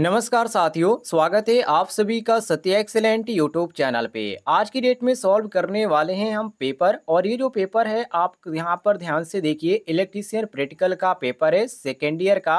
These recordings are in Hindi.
नमस्कार साथियों स्वागत है आप सभी का सत्य एक्सेलेंट यूट्यूब चैनल पे आज की डेट में सॉल्व करने वाले हैं हम पेपर और ये जो पेपर है आप यहाँ पर ध्यान से देखिए इलेक्ट्रीशियन प्रैक्टिकल का पेपर है सेकेंड ईयर का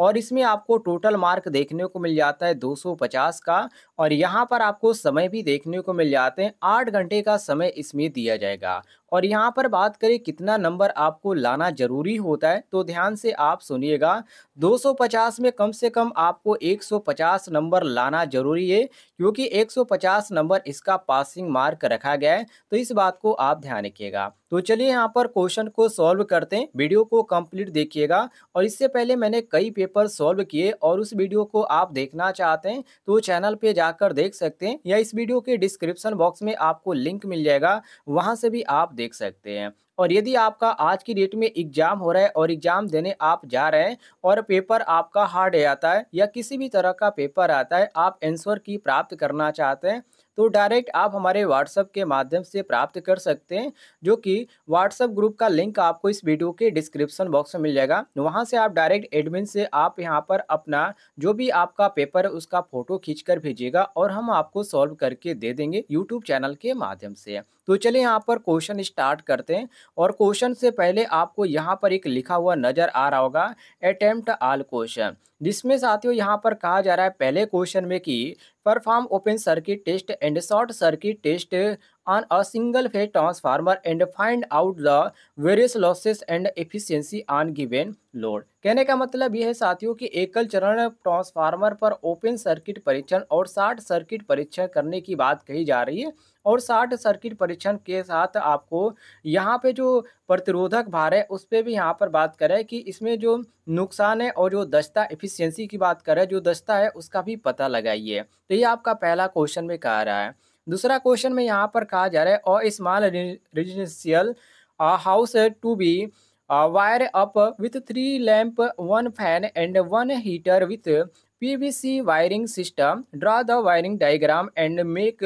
और इसमें आपको टोटल मार्क देखने को मिल जाता है 250 का और यहाँ पर आपको समय भी देखने को मिल जाते हैं आठ घंटे का समय इसमें दिया जाएगा और यहाँ पर बात करें कितना नंबर आपको लाना ज़रूरी होता है तो ध्यान से आप सुनिएगा 250 में कम से कम आपको 150 नंबर लाना ज़रूरी है क्योंकि 150 नंबर इसका पासिंग मार्क रखा गया है तो इस बात को आप ध्यान रखिएगा तो चलिए यहाँ पर क्वेश्चन को सॉल्व करते हैं वीडियो को कंप्लीट देखिएगा और इससे पहले मैंने कई पेपर सॉल्व किए और उस वीडियो को आप देखना चाहते हैं तो चैनल पे जाकर देख सकते हैं या इस वीडियो के डिस्क्रिप्शन बॉक्स में आपको लिंक मिल जाएगा वहाँ से भी आप देख सकते हैं और यदि आपका आज की डेट में एग्ज़ाम हो रहा है और एग्ज़ाम देने आप जा रहे हैं और पेपर आपका हार्ड आता है या किसी भी तरह का पेपर आता है आप आंसर की प्राप्त करना चाहते हैं तो डायरेक्ट आप हमारे व्हाट्सएप के माध्यम से प्राप्त कर सकते हैं जो कि व्हाट्सएप ग्रुप का लिंक आपको इस वीडियो के डिस्क्रिप्शन बॉक्स में मिल जाएगा वहाँ से आप डायरेक्ट एडमिन से आप यहाँ पर अपना जो भी आपका पेपर है उसका फ़ोटो खींच भेजिएगा और हम आपको सॉल्व करके दे देंगे यूट्यूब चैनल के माध्यम से तो चलिए यहाँ पर क्वेश्चन स्टार्ट करते हैं और क्वेश्चन से पहले आपको यहाँ पर एक लिखा हुआ नज़र आ रहा होगा अटेम्प्ट आल क्वेश्चन जिसमें साथियों यहाँ पर कहा जा रहा है पहले क्वेश्चन में कि perform open circuit test and short circuit test on a single phase transformer and find out the various losses and efficiency on given load कहने का मतलब यह है साथियों कि एकल चरण ट्रांसफार्मर पर ओपन सर्किट परीक्षण और शार्ट सर्किट परीक्षण करने की बात कही जा रही है और शॉर्ट सर्किट परीक्षण के साथ आपको यहाँ पे जो प्रतिरोधक भार है उस पर भी यहाँ पर बात करें कि इसमें जो नुकसान है और जो दस्ता एफिशिएंसी की बात करें जो दस्ता है उसका भी पता लगाइए तो ये आपका पहला क्वेश्चन में कह रहा है दूसरा क्वेश्चन में यहाँ पर कहा जा रहा है और small residential house to be wire up with three lamp one fan and one heater with PVC wiring system, draw the wiring diagram and make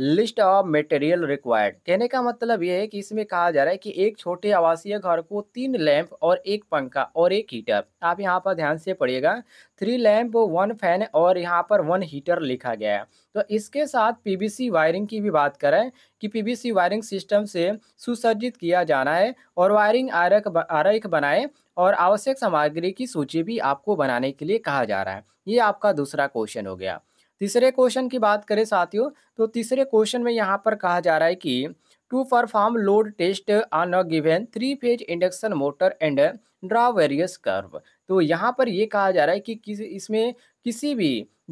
list of material required कहने का मतलब यह है कि इसमें कहा जा रहा है कि एक छोटे आवासीय घर को तीन लैंप और एक पंखा और एक हीटर आप यहाँ पर ध्यान से पढ़िएगा थ्री लैंप वन फैन और यहाँ पर वन हीटर लिखा गया है तो इसके साथ सी वायरिंग की भी बात करें कि सी वायरिंग सिस्टम से सुसज्जित किया जाना है और वायरिंग आरख आरख बनाए और आवश्यक सामग्री की सूची भी आपको बनाने के लिए कहा जा रहा है ये आपका दूसरा क्वेश्चन हो गया तीसरे क्वेश्चन की बात करें साथियों तो तीसरे क्वेश्चन में यहाँ पर कहा जा रहा है कि to perform load test on a given three phase induction motor and draw various curve तो यहाँ पर ये कहा जा रहा है कि किस इसमें किसी भी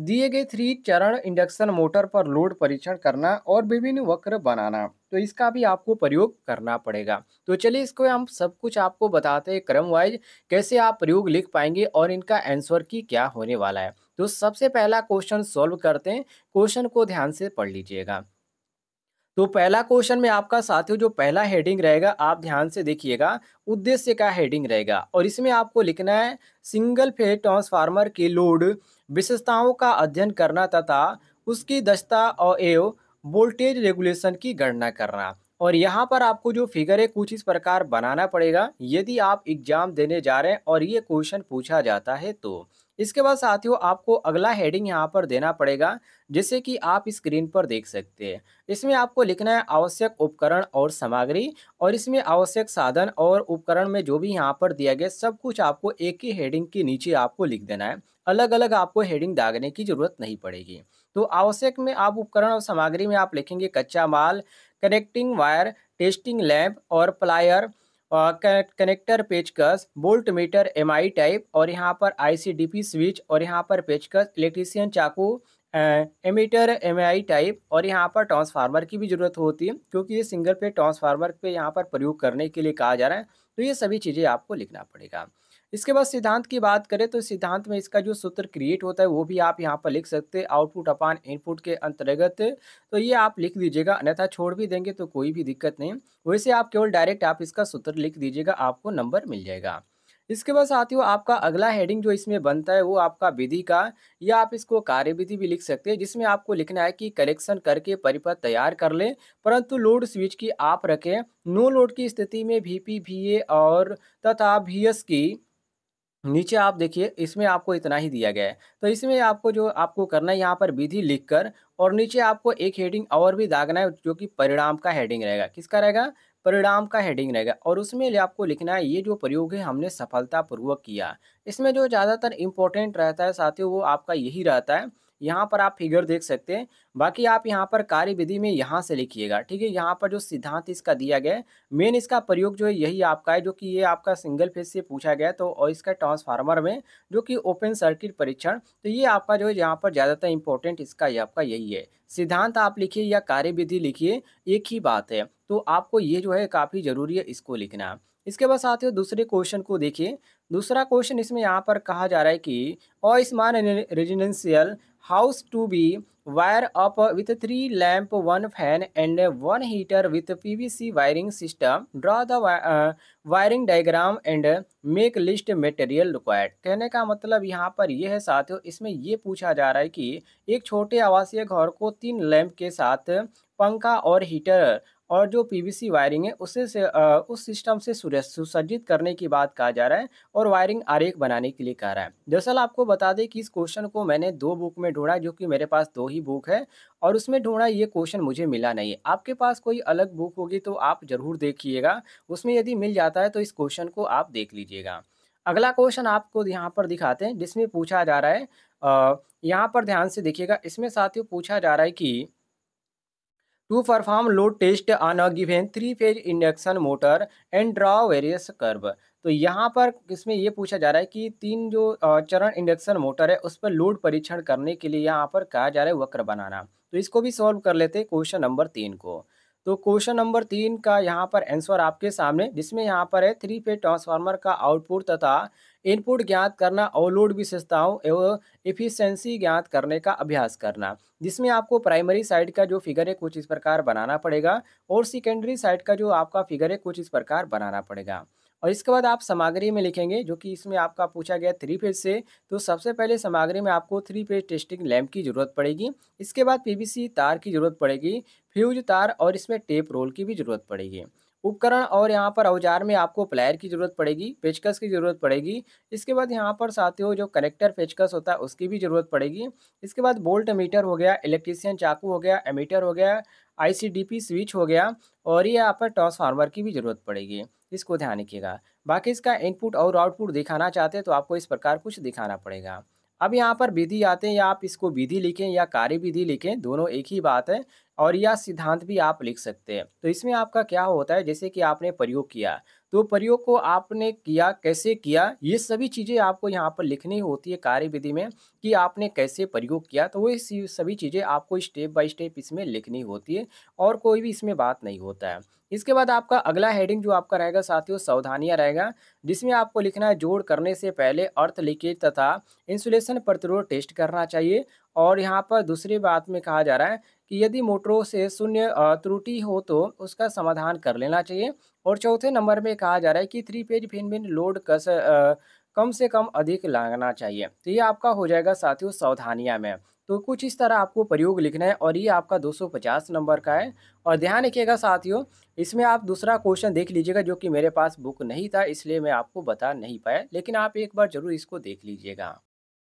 दिए गए थ्री चरण इंडक्शन मोटर पर लोड परीक्षण करना और विभिन्न वक्र बनाना तो इसका भी आपको प्रयोग करना पड़ेगा तो चलिए इसको हम सब कुछ आपको बताते हैं क्रम वाइज कैसे आप प्रयोग लिख पाएंगे और इनका आंसर की क्या होने वाला है तो सबसे पहला क्वेश्चन सॉल्व करते हैं क्वेश्चन को ध्यान से पढ़ लीजिएगा तो पहला क्वेश्चन में आपका साथियों जो पहला हेडिंग रहेगा आप ध्यान से देखिएगा उद्देश्य का हेडिंग रहेगा और इसमें आपको लिखना है सिंगल फेज ट्रांसफार्मर के लोड विशेषताओं का अध्ययन करना तथा उसकी दक्षता और एवं वोल्टेज रेगुलेशन की गणना करना और यहाँ पर आपको जो फिगर है कुछ इस प्रकार बनाना पड़ेगा यदि आप एग्जाम देने जा रहे हैं और ये क्वेश्चन पूछा जाता है तो इसके बाद साथियों आपको अगला हेडिंग यहाँ पर देना पड़ेगा जिसे कि आप स्क्रीन पर देख सकते हैं इसमें आपको लिखना है आवश्यक उपकरण और सामग्री और इसमें आवश्यक साधन और उपकरण में जो भी यहाँ पर दिया गया सब कुछ आपको एक ही हेडिंग के नीचे आपको लिख देना है अलग अलग आपको हेडिंग दागने की ज़रूरत नहीं पड़ेगी तो आवश्यक में आप उपकरण और सामग्री में आप लिखेंगे कच्चा माल कनेक्टिंग वायर टेस्टिंग लैम्प और प्लायर कनेक्टर पेचकस bolt meter M I type और यहाँ पर आई स्विच और यहाँ पर पेचकस इलेक्ट्रीसियन चाकू एमीटर एम आई टाइप और यहाँ पर ट्रांसफार्मर की भी ज़रूरत होती है क्योंकि ये सिंगल पे ट्रांसफार्मर पे यहाँ पर प्रयोग करने के लिए कहा जा रहा है तो ये सभी चीज़ें आपको लिखना पड़ेगा इसके बाद सिद्धांत की बात करें तो सिद्धांत में इसका जो सूत्र क्रिएट होता है वो भी आप यहाँ पर लिख सकते हैं आउटपुट अपान इनपुट के अंतर्गत तो ये आप लिख दीजिएगा अन्यथा छोड़ भी देंगे तो कोई भी दिक्कत नहीं वैसे आप केवल डायरेक्ट आप इसका सूत्र लिख दीजिएगा आपको नंबर मिल जाएगा इसके बाद साथियों आपका अगला हेडिंग जो इसमें बनता है वो आपका विधि का या आप इसको कार्यविधि भी लिख सकते हैं जिसमें आपको लिखना है कि कलेक्शन करके परिपथ तैयार कर लें परंतु लोड स्विच की आप रखें नो लोड की स्थिति में वी पी वी ए और तथा वी एस की नीचे आप देखिए इसमें आपको इतना ही दिया गया है तो इसमें आपको जो आपको करना है यहाँ पर विधि लिखकर और नीचे आपको एक हेडिंग और भी दागना है जो कि परिणाम का हेडिंग रहेगा किसका रहेगा परिणाम का हेडिंग रहेगा और उसमें आपको लिखना है ये जो प्रयोग है हमने सफलतापूर्वक किया इसमें जो ज़्यादातर इम्पोर्टेंट रहता है साथियों वो आपका यही रहता है यहाँ पर आप फिगर देख सकते हैं बाकी आप यहाँ पर कार्य विधि में यहाँ से लिखिएगा ठीक है यहाँ पर जो सिद्धांत इसका दिया गया है मेन इसका प्रयोग जो है यही आपका है जो कि ये आपका सिंगल फेज से पूछा गया तो और इसका ट्रांसफार्मर में जो कि ओपन सर्किट परीक्षण तो ये आपका जो है यहाँ पर ज़्यादातर इम्पोर्टेंट इसका ये आपका यही है सिद्धांत आप लिखिए या कार्य विधि लिखिए एक ही बात है तो आपको ये जो है काफ़ी ज़रूरी है इसको लिखना इसके बाद साथियों दूसरे क्वेश्चन को देखिए दूसरा क्वेश्चन इसमें यहाँ पर कहा जा रहा है कि a small residential house to be wire up with three lamp one fan and one heater with P V C wiring system draw the wiring diagram and make list material required कहने का मतलब यहाँ पर यह है साथियों इसमें यह पूछा जा रहा है कि एक छोटे आवासीय घर को तीन लैंप के साथ पंखा और हीटर और जो पीवीसी वायरिंग है उसे से, आ, उस सिस्टम से सुसज्जित करने की बात कहा जा रहा है और वायरिंग आरेख बनाने के लिए कहा रहा है दरअसल आपको बता दें कि इस क्वेश्चन को मैंने दो बुक में ढूंढा जो कि मेरे पास दो ही बुक है और उसमें ढूंढा ये क्वेश्चन मुझे मिला नहीं आपके पास कोई अलग बुक होगी तो आप ज़रूर देखिएगा उसमें यदि मिल जाता है तो इस क्वेश्चन को आप देख लीजिएगा अगला क्वेश्चन आपको यहाँ पर दिखाते हैं जिसमें पूछा जा रहा है यहाँ पर ध्यान से देखिएगा इसमें साथियों पूछा जा रहा है कि to perform load test on a given three phase induction motor and draw various curve तो यहाँ पर इसमें ये पूछा जा रहा है कि तीन जो चरण इंडक्शन मोटर है उस पर लोड परीक्षण करने के लिए यहाँ पर कहा जा रहा है वक्र बनाना तो इसको भी सॉल्व कर लेते हैं क्वेश्चन नंबर तीन को तो क्वेश्चन नंबर तीन का यहाँ पर आंसर आपके सामने जिसमें यहाँ पर है थ्री फेज ट्रांसफार्मर का आउटपुट तथा इनपुट ज्ञात करना ओवरलोड विशेषताओं एवं इफिशेंसी ज्ञात करने का अभ्यास करना जिसमें आपको प्राइमरी साइड का जो फिगर है कुछ इस प्रकार बनाना पड़ेगा और सेकेंडरी साइड का जो आपका फिगर है कुछ इस प्रकार बनाना पड़ेगा और इसके बाद आप सामग्री में लिखेंगे जो कि इसमें आपका पूछा गया थ्री पेज से तो सबसे पहले सामग्री में आपको थ्री पेज टेस्टिंग लैम्प की ज़रूरत पड़ेगी इसके बाद पीवीसी तार की ज़रूरत पड़ेगी फ्यूज तार और इसमें टेप रोल की भी ज़रूरत पड़ेगी उपकरण और यहाँ पर औजार में आपको प्लायर की ज़रूरत पड़ेगी पेचकस की ज़रूरत पड़ेगी इसके बाद यहाँ पर साथियों जो कनेक्टर पेचकस होता है उसकी भी ज़रूरत पड़ेगी इसके बाद बोल्ट मीटर हो गया इलेक्ट्रीसियन चाकू हो गया एमीटर हो गया आईसीडीपी स्विच हो गया और ये यहाँ पर ट्रांसफार्मर की भी ज़रूरत पड़ेगी इसको ध्यान रखिएगा बाकी इसका इनपुट और आउटपुट दिखाना चाहते हैं तो आपको इस प्रकार कुछ दिखाना पड़ेगा अब यहाँ पर विधि आते हैं या आप इसको विधि लिखें या कार्य विधि लिखें दोनों एक ही बात है और या सिद्धांत भी आप लिख सकते हैं तो इसमें आपका क्या होता है जैसे कि आपने प्रयोग किया तो प्रयोग को आपने किया कैसे किया ये सभी चीज़ें आपको यहाँ पर लिखनी होती है कार्य विधि में कि आपने कैसे प्रयोग किया तो वो सभी चीज़ें आपको स्टेप बाय स्टेप इसमें लिखनी होती है और कोई भी इसमें बात नहीं होता है इसके बाद आपका अगला हेडिंग जो आपका रहेगा साथियों सावधानियाँ रहेगा जिसमें आपको लिखना है जोड़ करने से पहले अर्थ लीकेज तथा इंसुलेशन प्रतिरोध टेस्ट करना चाहिए और यहाँ पर दूसरी बात में कहा जा रहा है कि यदि मोटरों से शून्य त्रुटि हो तो उसका समाधान कर लेना चाहिए और चौथे नंबर में कहा जा रहा है कि थ्री पेज फिन बिन लोड कस आ, कम से कम अधिक लागना चाहिए तो ये आपका हो जाएगा साथियों सावधानियाँ में तो कुछ इस तरह आपको प्रयोग लिखना है और ये आपका 250 नंबर का है और ध्यान रखिएगा साथियों इसमें आप दूसरा क्वेश्चन देख लीजिएगा जो कि मेरे पास बुक नहीं था इसलिए मैं आपको बता नहीं पाया लेकिन आप एक बार ज़रूर इसको देख लीजिएगा